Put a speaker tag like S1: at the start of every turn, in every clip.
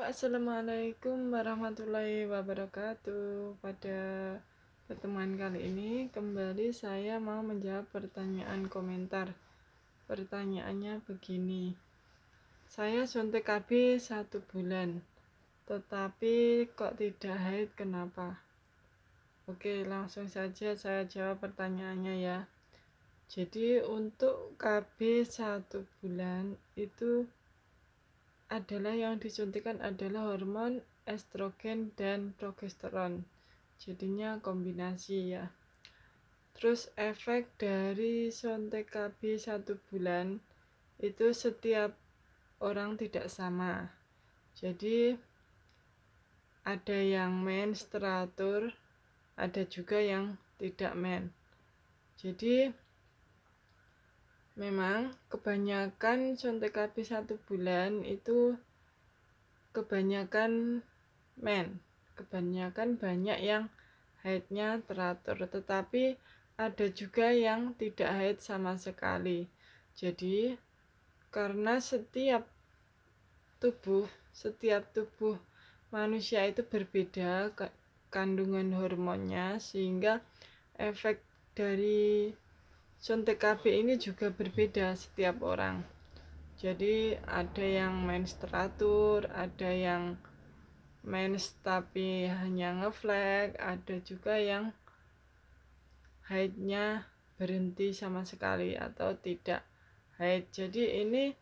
S1: assalamualaikum warahmatullahi wabarakatuh. Pada pertemuan kali ini, kembali saya mau menjawab pertanyaan komentar. Pertanyaannya begini: Saya suntik KB satu bulan, tetapi kok tidak haid? Kenapa? Oke, langsung saja saya jawab pertanyaannya ya. Jadi, untuk KB satu bulan itu adalah yang disuntikan adalah hormon estrogen dan progesteron jadinya kombinasi ya terus efek dari suntik KB satu bulan itu setiap orang tidak sama jadi ada yang menstruatur ada juga yang tidak men jadi memang kebanyakan contek KB satu bulan itu kebanyakan men kebanyakan banyak yang haidnya teratur tetapi ada juga yang tidak haid sama sekali jadi karena setiap tubuh setiap tubuh manusia itu berbeda kandungan hormonnya sehingga efek dari suntik KB ini juga berbeda setiap orang jadi ada yang main teratur ada yang main tapi hanya ngeflag ada juga yang haidnya berhenti sama sekali atau tidak haid. jadi ini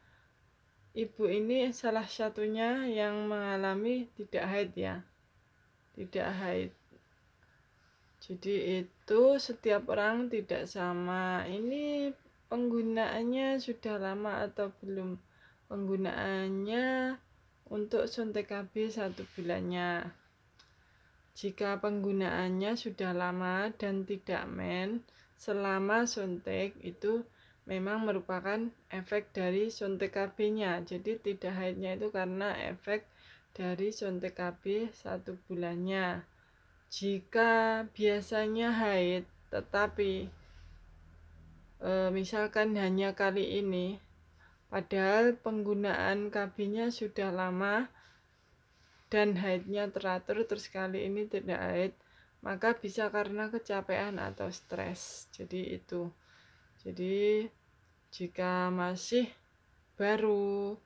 S1: ibu ini salah satunya yang mengalami tidak haid ya tidak haid jadi itu setiap orang tidak sama ini penggunaannya sudah lama atau belum penggunaannya untuk suntik KB satu bulannya jika penggunaannya sudah lama dan tidak men selama suntik itu memang merupakan efek dari suntik KB-nya jadi tidak hanya itu karena efek dari suntik KB satu bulannya jika biasanya haid tetapi e, misalkan hanya kali ini padahal penggunaan kb sudah lama dan haidnya teratur terus kali ini tidak haid maka bisa karena kecapean atau stres jadi itu jadi jika masih baru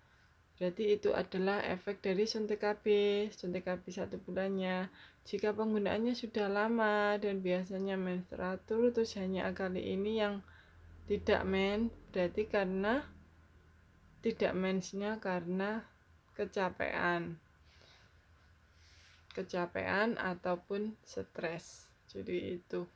S1: Berarti itu adalah efek dari suntik KB, suntik KB satu bulannya. Jika penggunaannya sudah lama dan biasanya menstruatur terus hanya kali ini yang tidak men, berarti karena tidak mensnya karena kecapean. Kecapean ataupun stres. Jadi itu.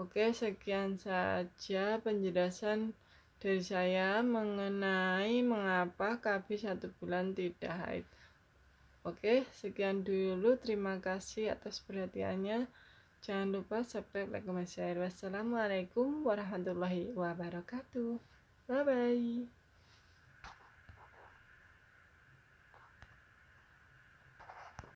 S1: Oke, sekian saja penjelasan dari saya mengenai mengapa KB satu bulan tidak haid. Oke, sekian dulu. Terima kasih atas perhatiannya. Jangan lupa subscribe, like, komen, share. Wassalamualaikum warahmatullahi wabarakatuh. Bye-bye.